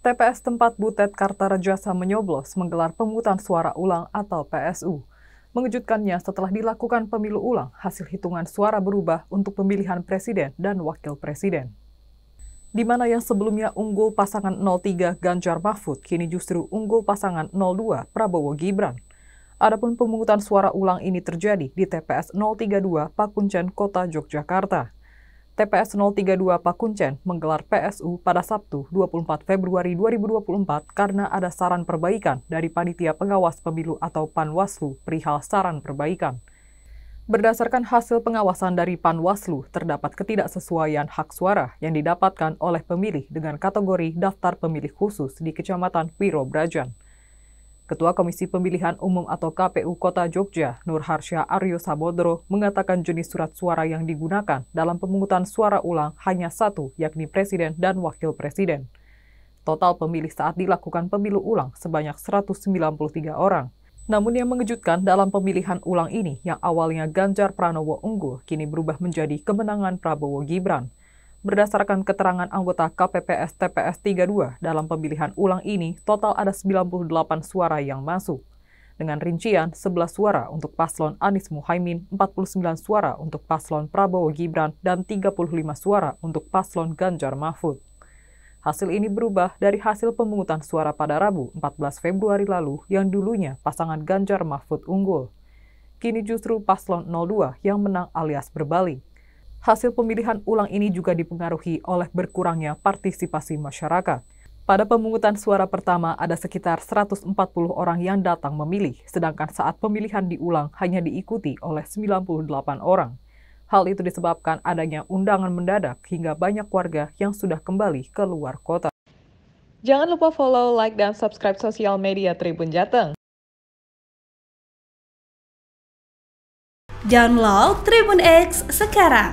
TPS tempat Butet Kartarejasa menyoblos menggelar pemungutan suara ulang atau PSU. Mengejutkannya setelah dilakukan pemilu ulang, hasil hitungan suara berubah untuk pemilihan presiden dan wakil presiden. Di mana yang sebelumnya unggul pasangan 03 Ganjar Mahfud, kini justru unggul pasangan 02 Prabowo Gibran. Adapun pemungutan suara ulang ini terjadi di TPS 032 Pakuncen, Kota Yogyakarta. TPS 032 Pakuncen menggelar PSU pada Sabtu 24 Februari 2024 karena ada saran perbaikan dari Panitia Pengawas Pemilu atau Panwaslu perihal saran perbaikan. Berdasarkan hasil pengawasan dari Panwaslu, terdapat ketidaksesuaian hak suara yang didapatkan oleh pemilih dengan kategori daftar pemilih khusus di Kecamatan Wiro Brajan. Ketua Komisi Pemilihan Umum atau KPU Kota Jogja, Nur Harsya Aryo Sabodro, mengatakan jenis surat suara yang digunakan dalam pemungutan suara ulang hanya satu, yakni Presiden dan Wakil Presiden. Total pemilih saat dilakukan pemilu ulang sebanyak 193 orang. Namun yang mengejutkan dalam pemilihan ulang ini, yang awalnya Ganjar Pranowo unggul, kini berubah menjadi kemenangan Prabowo Gibran. Berdasarkan keterangan anggota KPPS TPS 32 dalam pemilihan ulang ini, total ada 98 suara yang masuk. Dengan rincian 11 suara untuk paslon Anies Muhaimin, 49 suara untuk paslon Prabowo Gibran, dan 35 suara untuk paslon Ganjar Mahfud. Hasil ini berubah dari hasil pemungutan suara pada Rabu 14 Februari lalu yang dulunya pasangan Ganjar Mahfud unggul. Kini justru paslon 02 yang menang alias berbalik hasil pemilihan ulang ini juga dipengaruhi oleh berkurangnya partisipasi masyarakat. Pada pemungutan suara pertama, ada sekitar 140 orang yang datang memilih, sedangkan saat pemilihan diulang hanya diikuti oleh 98 orang. Hal itu disebabkan adanya undangan mendadak hingga banyak warga yang sudah kembali ke luar kota. Jangan lupa follow, like, dan subscribe sosial media Tribun Jateng. Download Tribun X sekarang